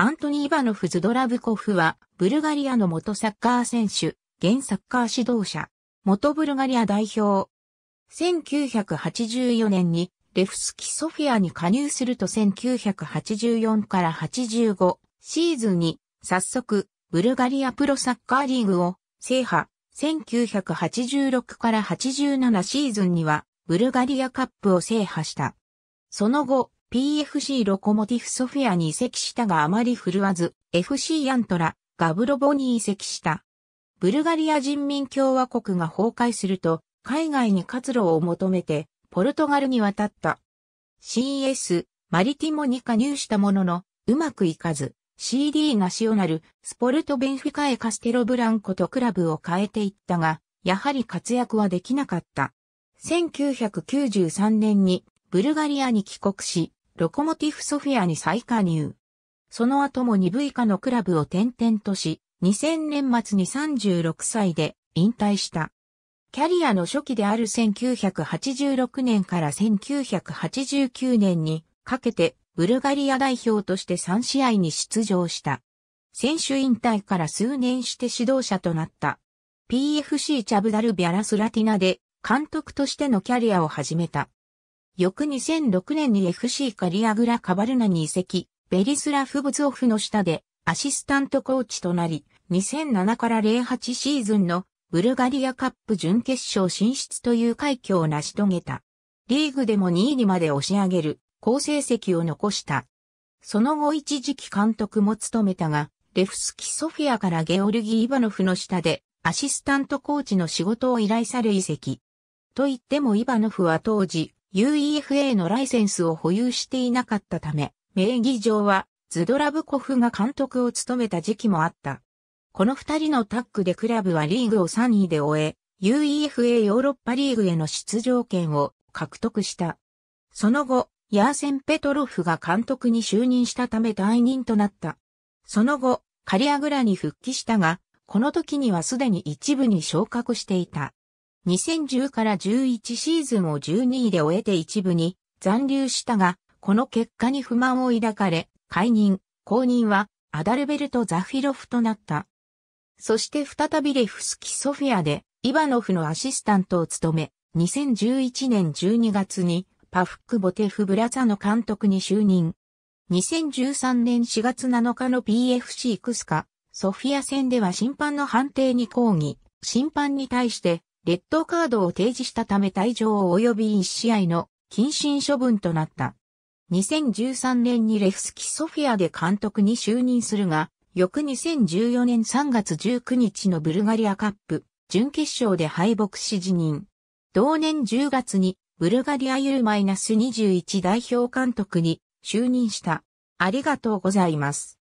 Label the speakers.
Speaker 1: アントニー・イバノフ・ズドラブコフは、ブルガリアの元サッカー選手、現サッカー指導者、元ブルガリア代表。1984年に、レフスキ・ソフィアに加入すると1984から85シーズンに、早速、ブルガリアプロサッカーリーグを制覇。1986から87シーズンには、ブルガリアカップを制覇した。その後、PFC ロコモティフソフィアに移籍したがあまり振るわず、FC アントラ、ガブロボに移籍した。ブルガリア人民共和国が崩壊すると、海外に活路を求めて、ポルトガルに渡った。CS、マリティモに加入したものの、うまくいかず、CD ナショナル、スポルトベンフィカエカステロブランコとクラブを変えていったが、やはり活躍はできなかった。1993年にブルガリアに帰国し、ロコモティフソフィアに再加入。その後も2部以下のクラブを転々とし、2000年末に36歳で引退した。キャリアの初期である1986年から1989年にかけてブルガリア代表として3試合に出場した。選手引退から数年して指導者となった。PFC チャブダルビャラスラティナで監督としてのキャリアを始めた。翌2006年に FC カリアグラ・カバルナに移籍、ベリスラフ・ブツオフの下でアシスタントコーチとなり、2007から08シーズンのブルガリアカップ準決勝進出という快挙を成し遂げた。リーグでも2位にまで押し上げる好成績を残した。その後一時期監督も務めたが、レフスキ・ソフィアからゲオルギー・イバノフの下でアシスタントコーチの仕事を依頼され移籍。と言ってもイバノフは当時、UEFA のライセンスを保有していなかったため、名義上はズドラブコフが監督を務めた時期もあった。この二人のタッグでクラブはリーグを3位で終え、UEFA ヨーロッパリーグへの出場権を獲得した。その後、ヤーセン・ペトロフが監督に就任したため退任となった。その後、カリアグラに復帰したが、この時にはすでに一部に昇格していた。2010から11シーズンを12位で終えて一部に残留したが、この結果に不満を抱かれ、解任、後任はアダルベルト・ザフィロフとなった。そして再びレフスキ・ソフィアで、イバノフのアシスタントを務め、2011年12月にパフック・ボテフ・ブラザの監督に就任。2013年4月7日の PFC クスカ、ソフィア戦では審判の判定に抗議、審判に対してレッドカードを提示したため退場及び1試合の謹慎処分となった。2013年にレフスキソフィアで監督に就任するが、翌2014年3月19日のブルガリアカップ準決勝で敗北し辞任。同年10月にブルガリアユマイナス2 1代表監督に就任した。ありがとうございます。